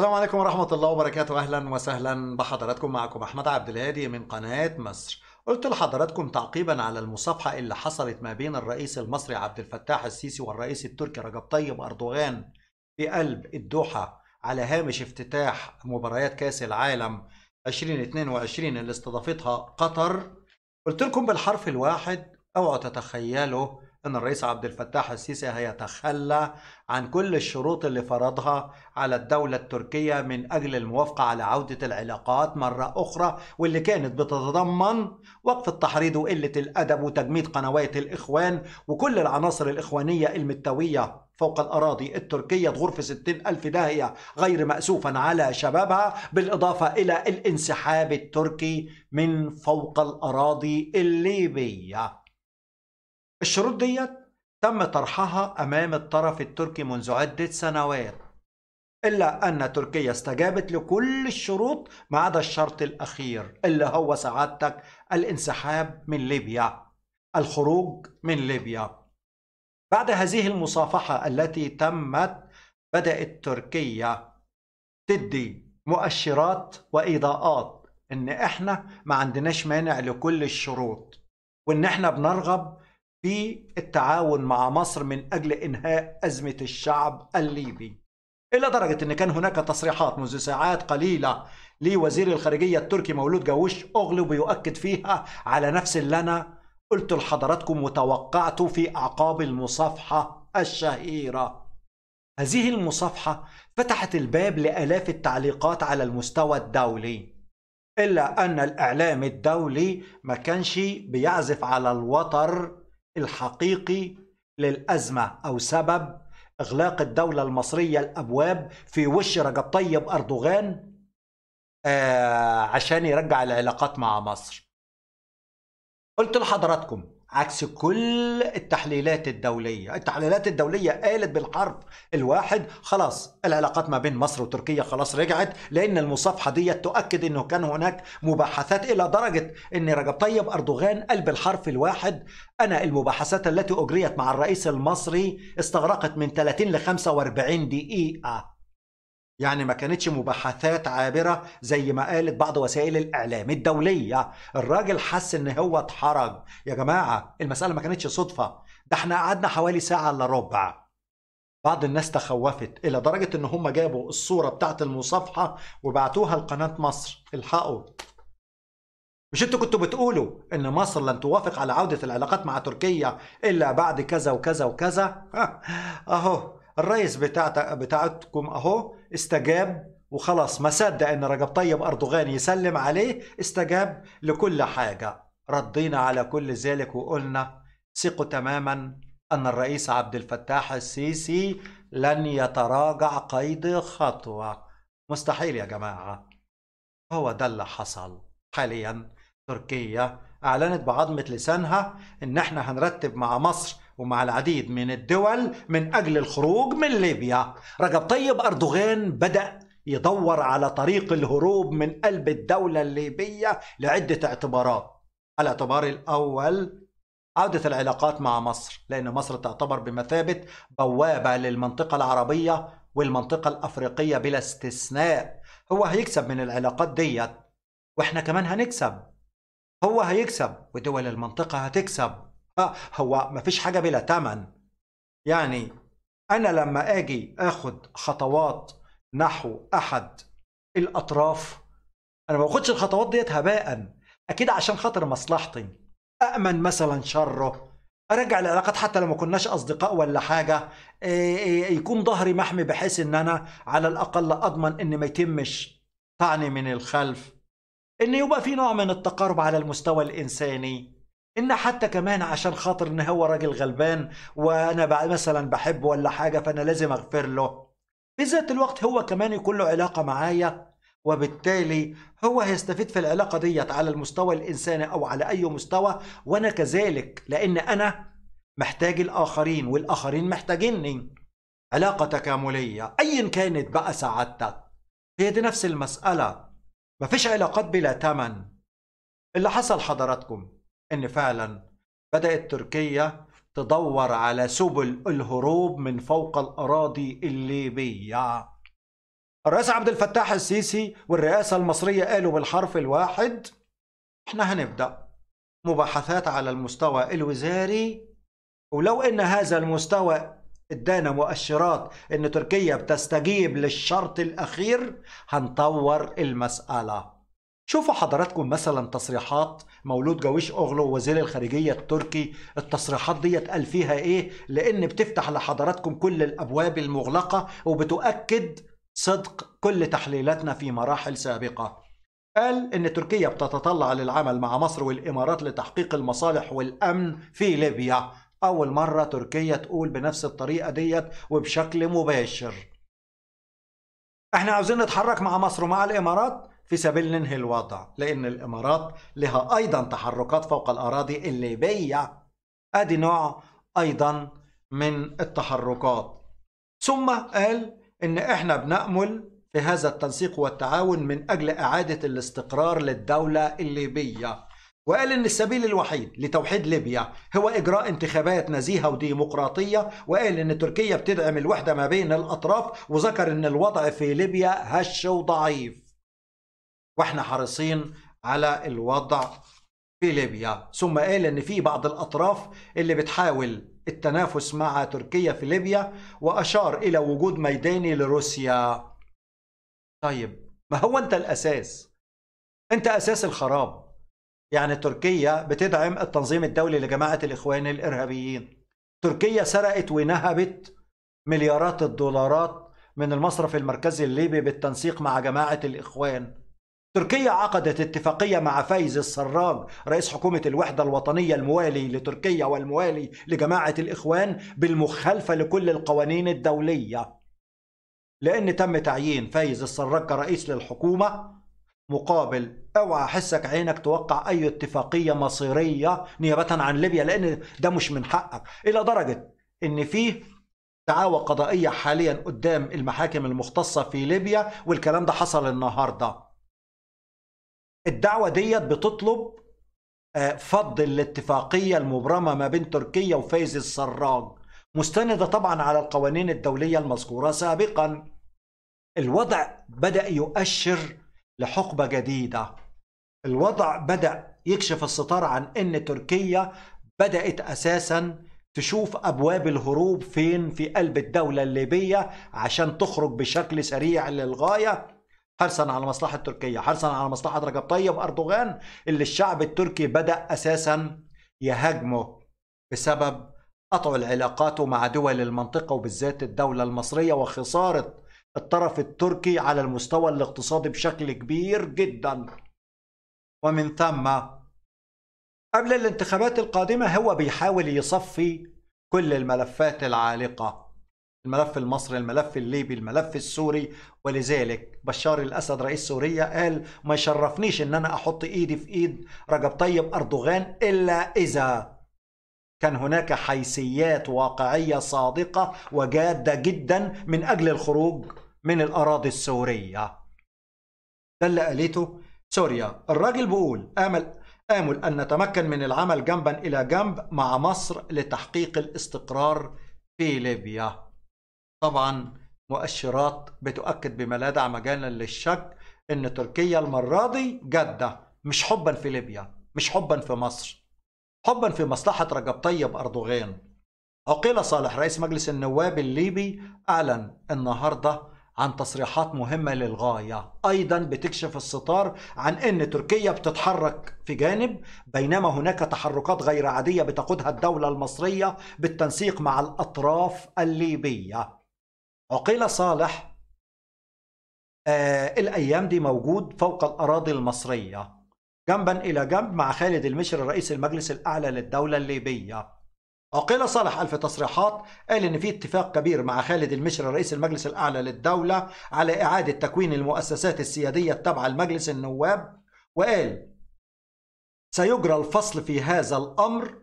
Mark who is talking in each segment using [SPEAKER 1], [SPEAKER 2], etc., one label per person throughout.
[SPEAKER 1] السلام عليكم ورحمة الله وبركاته أهلا وسهلا بحضراتكم معكم أحمد عبد الهادي من قناة مصر قلت لحضراتكم تعقيبا على المصافحة اللي حصلت ما بين الرئيس المصري عبد الفتاح السيسي والرئيس التركي رجب طيب أردوغان في قلب الدوحة على هامش افتتاح مباريات كأس العالم 2022 اللي استضافتها قطر قلت لكم بالحرف الواحد اوعوا تتخيلوا أن الرئيس عبد الفتاح السيسي هيتخلى عن كل الشروط اللي فرضها على الدولة التركية من أجل الموافقة على عودة العلاقات مرة أخرى واللي كانت بتتضمن وقف التحريض وقلة الأدب وتجميد قنوات الإخوان وكل العناصر الإخوانية المتوية فوق الأراضي التركية غرفة ستين ألف داهية غير مأسوفا على شبابها بالإضافة إلى الانسحاب التركي من فوق الأراضي الليبية الشروط ديت تم طرحها أمام الطرف التركي منذ عدة سنوات إلا أن تركيا استجابت لكل الشروط ما عدا الشرط الأخير اللي هو سعادتك الانسحاب من ليبيا الخروج من ليبيا بعد هذه المصافحة التي تمت بدأت تركيا تدي مؤشرات وإضاءات إن إحنا ما عندناش مانع لكل الشروط وإن إحنا بنرغب في التعاون مع مصر من أجل إنهاء أزمة الشعب الليبي إلى درجة أن كان هناك تصريحات منذ ساعات قليلة لوزير الخارجية التركي مولود جاوش اوغلو بيؤكد فيها على نفس اللي أنا قلت لحضراتكم وتوقعته في أعقاب المصافحة الشهيرة هذه المصافحة فتحت الباب لآلاف التعليقات على المستوى الدولي إلا أن الإعلام الدولي ما كانش بيعزف على الوتر الحقيقي للأزمة أو سبب إغلاق الدولة المصرية الأبواب في وش رجب طيب أردوغان آه، عشان يرجع العلاقات مع مصر قلت لحضراتكم عكس كل التحليلات الدولية التحليلات الدولية قالت بالحرف الواحد خلاص العلاقات ما بين مصر وتركيا خلاص رجعت لأن المصافحة دي تؤكد أنه كان هناك مباحثات إلى درجة أن رجب طيب أردوغان قال بالحرف الواحد أنا المباحثات التي أجريت مع الرئيس المصري استغرقت من 30 ل 45 دقيقة يعني ما كانتش مباحثات عابرة زي ما قالت بعض وسائل الإعلام الدولية الراجل حس إن هو اتحرج يا جماعة المسألة ما كانتش صدفة ده احنا قعدنا حوالي ساعة إلا ربع بعض الناس تخوفت إلى درجة إن هم جابوا الصورة بتاعة المصافحة وبعتوها لقناة مصر الحقوا مش انتوا كنتوا بتقولوا ان مصر لن توافق على عودة العلاقات مع تركيا الا بعد كذا وكذا وكذا اهو الرئيس بتاعت بتاعتكم اهو استجاب وخلاص ما صدق ان رجب طيب اردوغان يسلم عليه استجاب لكل حاجه ردينا على كل ذلك وقلنا ثقوا تماما ان الرئيس عبد الفتاح السيسي لن يتراجع قيد خطوه مستحيل يا جماعه هو ده اللي حصل حاليا تركيا اعلنت بعظمه لسانها ان احنا هنرتب مع مصر ومع العديد من الدول من أجل الخروج من ليبيا رجب طيب أردوغان بدأ يدور على طريق الهروب من قلب الدولة الليبية لعدة اعتبارات الاعتبار الأول عودة العلاقات مع مصر لأن مصر تعتبر بمثابة بوابة للمنطقة العربية والمنطقة الأفريقية بلا استثناء هو هيكسب من العلاقات ديت وإحنا كمان هنكسب هو هيكسب ودول المنطقة هتكسب آه، هو ما فيش حاجة بلا تمن يعني أنا لما أجي أخد خطوات نحو أحد الأطراف أنا ما باخدش الخطوات ديت هباء أكيد عشان خاطر مصلحتي أأمن مثلا شره ارجع العلاقات حتى لو ما كناش اصدقاء ولا حاجه آه، آه، يكون ظهري محمي بحيث ان انا على الاقل اضمن ان ما يتمش طعني من الخلف ان يبقى في نوع من التقارب على المستوى الانساني ان حتى كمان عشان خاطر ان هو راجل غلبان وانا بقى مثلا بحبه ولا حاجه فانا لازم اغفر له في ذات الوقت هو كمان يكون له علاقه معايا وبالتالي هو هيستفيد في العلاقه ديت على المستوى الانساني او على اي مستوى وانا كذلك لان انا محتاج الاخرين والاخرين محتاجيني علاقه تكامليه ايا كانت بقى سعادتك هي دي نفس المساله مفيش علاقات بلا تمن اللي حصل حضراتكم ان فعلا بدات تركيا تدور على سبل الهروب من فوق الاراضي الليبيه الرئيس عبد الفتاح السيسي والرئاسه المصريه قالوا بالحرف الواحد احنا هنبدا مباحثات على المستوى الوزاري ولو ان هذا المستوى ادانا مؤشرات ان تركيا بتستجيب للشرط الاخير هنطور المساله شوفوا حضراتكم مثلا تصريحات مولود جاويش اوغلو وزير الخارجيه التركي التصريحات دي قال فيها ايه لان بتفتح لحضراتكم كل الابواب المغلقه وبتؤكد صدق كل تحليلاتنا في مراحل سابقه قال ان تركيا بتتطلع للعمل مع مصر والامارات لتحقيق المصالح والامن في ليبيا اول مره تركيا تقول بنفس الطريقه ديت وبشكل مباشر احنا عاوزين نتحرك مع مصر ومع الامارات في سبيل ننهي الوضع لأن الإمارات لها أيضا تحركات فوق الأراضي الليبية أدي نوع أيضا من التحركات ثم قال إن إحنا بنأمل في هذا التنسيق والتعاون من أجل إعادة الاستقرار للدولة الليبية وقال ان السبيل الوحيد لتوحيد ليبيا هو اجراء انتخابات نزيهه وديمقراطيه وقال ان تركيا بتدعم الوحده ما بين الاطراف وذكر ان الوضع في ليبيا هش وضعيف واحنا حريصين على الوضع في ليبيا ثم قال ان في بعض الاطراف اللي بتحاول التنافس مع تركيا في ليبيا واشار الى وجود ميداني لروسيا طيب ما هو انت الاساس انت اساس الخراب يعني تركيا بتدعم التنظيم الدولي لجماعه الاخوان الارهابيين تركيا سرقت ونهبت مليارات الدولارات من المصرف المركزي الليبي بالتنسيق مع جماعه الاخوان تركيا عقدت اتفاقية مع فايز السراج رئيس حكومة الوحدة الوطنية الموالي لتركيا والموالي لجماعة الإخوان بالمخالفة لكل القوانين الدولية لأن تم تعيين فايز السراج كرئيس للحكومة مقابل اوعى حسك عينك توقع اي اتفاقيه مصيريه نيابه عن ليبيا لان ده مش من حقك الى درجه ان فيه دعاوى قضائيه حاليا قدام المحاكم المختصه في ليبيا والكلام ده حصل النهارده الدعوه ديت بتطلب آه، فض الاتفاقيه المبرمه ما بين تركيا وفايز السراج مستنده طبعا على القوانين الدوليه المذكوره سابقا الوضع بدا يؤشر لحقبه جديده الوضع بدا يكشف الستار عن ان تركيا بدات اساسا تشوف ابواب الهروب فين في قلب الدوله الليبيه عشان تخرج بشكل سريع للغايه حرصا على مصلحة تركيا حرصا على مصلحة رجب طيب أردوغان اللي الشعب التركي بدأ أساسا يهاجمه بسبب قطع العلاقات مع دول المنطقة وبالذات الدولة المصرية وخسارة الطرف التركي على المستوى الاقتصادي بشكل كبير جدا ومن ثم قبل الانتخابات القادمة هو بيحاول يصفي كل الملفات العالقة الملف المصري الملف الليبي الملف السوري ولذلك بشار الأسد رئيس سوريا قال ما يشرفنيش أن أنا أحط إيدي في إيد رجب طيب أردوغان إلا إذا كان هناك حيثيات واقعية صادقة وجادة جدا من أجل الخروج من الأراضي السورية ده اللي قالته سوريا الراجل بيقول آمل آمل أن نتمكن من العمل جنبا إلى جنب مع مصر لتحقيق الاستقرار في ليبيا طبعا مؤشرات بتؤكد بما لا داعي مجالا للشك ان تركيا المره دي جاده مش حبا في ليبيا مش حبا في مصر حبا في مصلحه رجب طيب اردوغان عقيل صالح رئيس مجلس النواب الليبي اعلن النهارده عن تصريحات مهمه للغايه ايضا بتكشف الستار عن ان تركيا بتتحرك في جانب بينما هناك تحركات غير عاديه بتقودها الدوله المصريه بالتنسيق مع الاطراف الليبيه عقيل صالح آه الأيام دي موجود فوق الأراضي المصرية جنبا إلى جنب مع خالد المشري رئيس المجلس الأعلى للدولة الليبية عقيل صالح ألف تصريحات قال إن في اتفاق كبير مع خالد المشري رئيس المجلس الأعلى للدولة على إعادة تكوين المؤسسات السيادية التابعة لمجلس النواب وقال سيجرى الفصل في هذا الأمر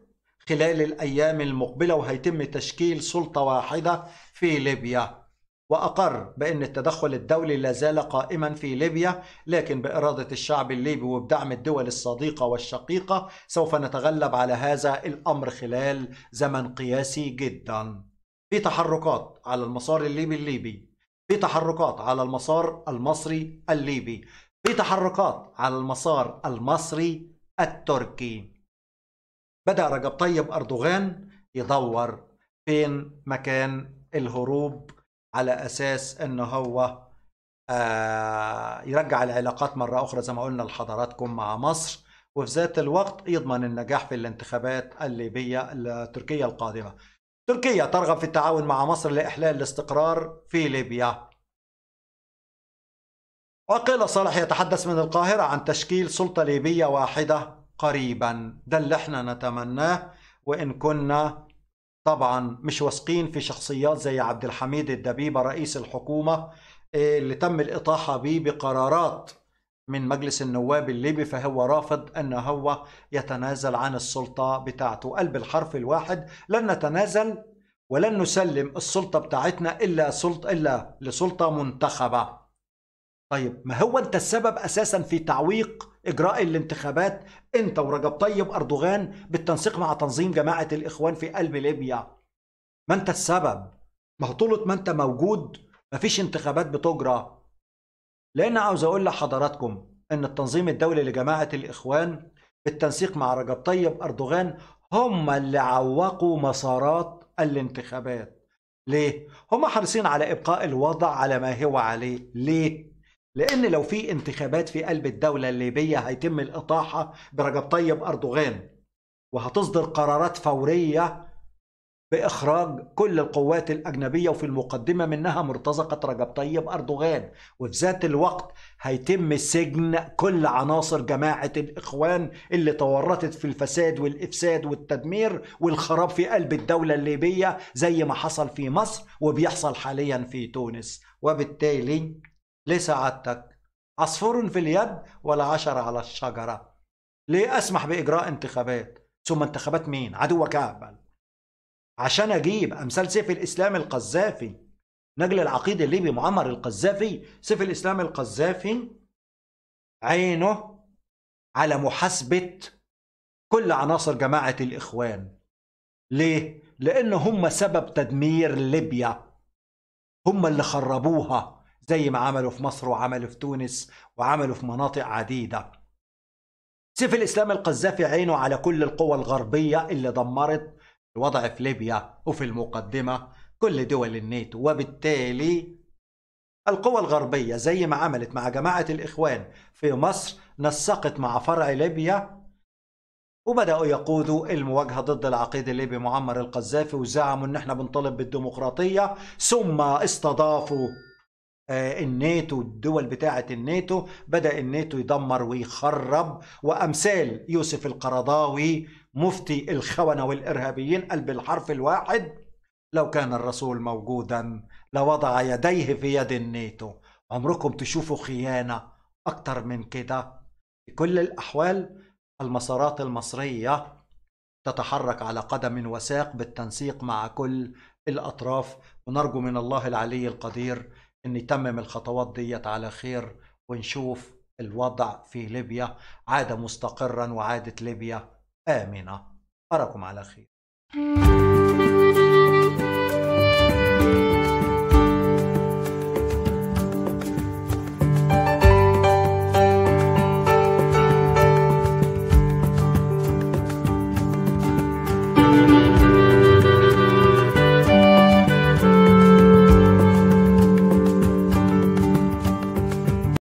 [SPEAKER 1] خلال الأيام المقبلة وهيتم تشكيل سلطة واحدة في ليبيا وأقر بأن التدخل الدولي لا زال قائما في ليبيا لكن بإرادة الشعب الليبي وبدعم الدول الصديقة والشقيقة سوف نتغلب على هذا الأمر خلال زمن قياسي جدا في تحركات على المسار الليبي الليبي في تحركات على المسار المصري الليبي في تحركات على المسار المصري التركي بدأ رجب طيب أردوغان يدور فين مكان الهروب على اساس ان هو آه، يرجع العلاقات مره اخرى زي ما قلنا لحضراتكم مع مصر وفي ذات الوقت يضمن النجاح في الانتخابات الليبيه التركيه القادمه. تركيا ترغب في التعاون مع مصر لاحلال الاستقرار في ليبيا. وقيل صالح يتحدث من القاهره عن تشكيل سلطه ليبيه واحده قريبا، ده اللي احنا نتمناه وان كنا طبعا مش واثقين في شخصيات زي عبد الحميد الدبيبه رئيس الحكومه آه، اللي تم الاطاحه به بقرارات من مجلس النواب الليبي فهو رافض ان هو يتنازل عن السلطه بتاعته قلب الحرف الواحد لن نتنازل ولن نسلم السلطه بتاعتنا الا سلطه الا لسلطه منتخبه طيب ما هو انت السبب اساسا في تعويق إجراء الانتخابات أنت ورجب طيب أردوغان بالتنسيق مع تنظيم جماعة الإخوان في قلب ليبيا ما أنت السبب ما هو طولة ما أنت موجود مفيش انتخابات بتجرى لأن عاوز أقول لحضراتكم أن التنظيم الدولي لجماعة الإخوان بالتنسيق مع رجب طيب أردوغان هم اللي عوقوا مسارات الانتخابات ليه؟ هم حريصين على إبقاء الوضع على ما هو عليه ليه؟ لأن لو في انتخابات في قلب الدولة الليبية هيتم الإطاحة برجب طيب أردوغان وهتصدر قرارات فورية بإخراج كل القوات الأجنبية وفي المقدمة منها مرتزقة رجب طيب أردوغان وفي ذات الوقت هيتم سجن كل عناصر جماعة الإخوان اللي تورطت في الفساد والإفساد والتدمير والخراب في قلب الدولة الليبية زي ما حصل في مصر وبيحصل حاليا في تونس وبالتالي لسعادتك عصفور في اليد ولا عشرة على الشجرة ليه أسمح بإجراء انتخابات ثم انتخابات مين عدوك أقبل عشان أجيب أمثال سيف الإسلام القذافي نجل العقيد الليبي معمر القذافي سيف الإسلام القذافي عينه على محاسبة كل عناصر جماعة الإخوان ليه؟ لأن هم سبب تدمير ليبيا هم اللي خربوها زي ما عملوا في مصر وعملوا في تونس وعملوا في مناطق عديدة سيف الإسلام القذافي عينه على كل القوى الغربية اللي دمرت الوضع في ليبيا وفي المقدمة كل دول الناتو وبالتالي القوى الغربية زي ما عملت مع جماعة الإخوان في مصر نسقت مع فرع ليبيا وبدأوا يقودوا المواجهة ضد العقيد الليبي معمر القذافي وزعموا إن إحنا بنطالب بالديمقراطية ثم استضافوا آه، الناتو الدول بتاعة الناتو بدأ الناتو يدمر ويخرب وأمثال يوسف القرضاوي مفتي الخونة والإرهابيين قال بالحرف الواحد لو كان الرسول موجودا لوضع يديه في يد الناتو عمركم تشوفوا خيانة أكتر من كده في كل الأحوال المسارات المصرية تتحرك على قدم وساق بالتنسيق مع كل الأطراف ونرجو من الله العلي القدير ان يتمم الخطوات ديت على خير ونشوف الوضع في ليبيا عاد مستقرا وعادت ليبيا امنه اراكم على خير